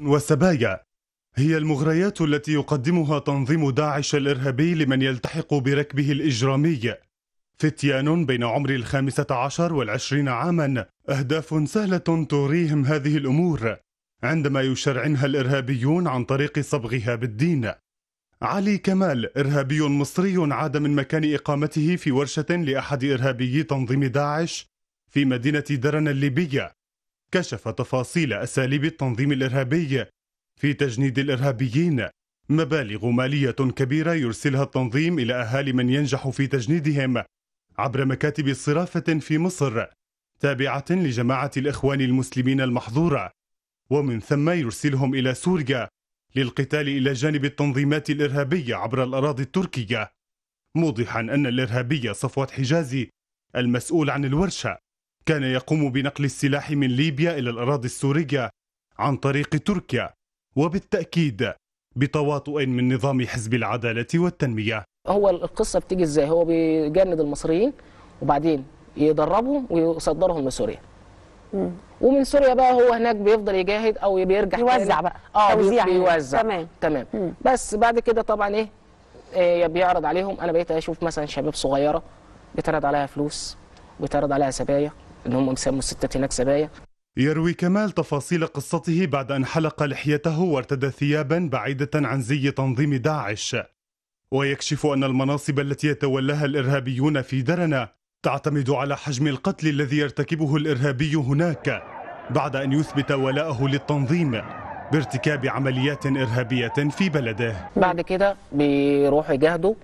والسبايا هي المغريات التي يقدمها تنظيم داعش الإرهابي لمن يلتحق بركبه الإجرامي فتيان بين عمر الخامسة عشر والعشرين عاما أهداف سهلة تريهم هذه الأمور عندما يشرعنها الإرهابيون عن طريق صبغها بالدين علي كمال إرهابي مصري عاد من مكان إقامته في ورشة لأحد إرهابيي تنظيم داعش في مدينة درن الليبية كشف تفاصيل أساليب التنظيم الإرهابي في تجنيد الإرهابيين مبالغ مالية كبيرة يرسلها التنظيم إلى أهالي من ينجح في تجنيدهم عبر مكاتب صرافة في مصر تابعة لجماعة الإخوان المسلمين المحظورة ومن ثم يرسلهم إلى سوريا للقتال إلى جانب التنظيمات الإرهابية عبر الأراضي التركية موضحا أن الإرهابي صفوة حجازي المسؤول عن الورشة كان يقوم بنقل السلاح من ليبيا إلى الأراضي السورية عن طريق تركيا وبالتأكيد بتواطؤ من نظام حزب العدالة والتنمية هو القصة بتيجي ازاي هو بيجند المصريين وبعدين يدربهم ويصدرهم لسوريا ومن سوريا بقى هو هناك بيفضل يجاهد او بيرجع يوزع بقى اه توزيع يعني. بيوزع تمام تمام بس بعد كده طبعا ايه, إيه بيعرض عليهم انا بقيت اشوف مثلا شباب صغيره بيتعرض عليها فلوس وبيتعرض عليها سبايا ان هم سموا الستات هناك سبايا يروي كمال تفاصيل قصته بعد أن حلق لحيته وارتدى ثيابا بعيدة عن زي تنظيم داعش ويكشف أن المناصب التي يتولاها الإرهابيون في درنا تعتمد على حجم القتل الذي يرتكبه الإرهابي هناك بعد أن يثبت ولاءه للتنظيم بارتكاب عمليات إرهابية في بلده بعد كده بيروحوا يجاهدوا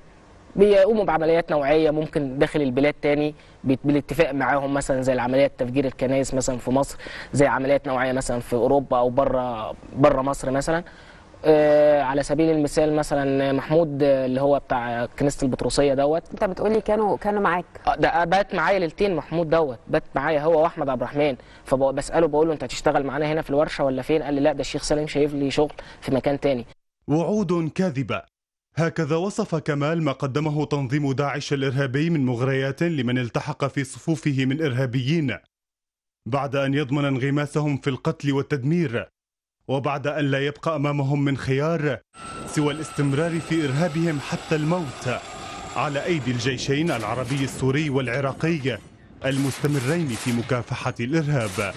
بيقوموا بعمليات نوعيه ممكن داخل البلاد تاني بالاتفاق معاهم مثلا زي العمليات تفجير الكنائس مثلا في مصر زي عمليات نوعيه مثلا في اوروبا او بره بره مصر مثلا آه، على سبيل المثال مثلا محمود آه، اللي هو بتاع كنيسه البطرسيه دوت انت بتقولي كانوا كانوا معاك آه، ده بات معايا ليلتين محمود دوت بات معايا هو واحمد عبد الرحمن فبساله بقول له انت هتشتغل معانا هنا في الورشه ولا فين قال لي لا ده الشيخ سالم شايف لي شغل في مكان تاني وعود كاذبه هكذا وصف كمال ما قدمه تنظيم داعش الإرهابي من مغريات لمن التحق في صفوفه من إرهابيين بعد أن يضمن انغماسهم في القتل والتدمير وبعد أن لا يبقى أمامهم من خيار سوى الاستمرار في إرهابهم حتى الموت على أيدي الجيشين العربي السوري والعراقي المستمرين في مكافحة الإرهاب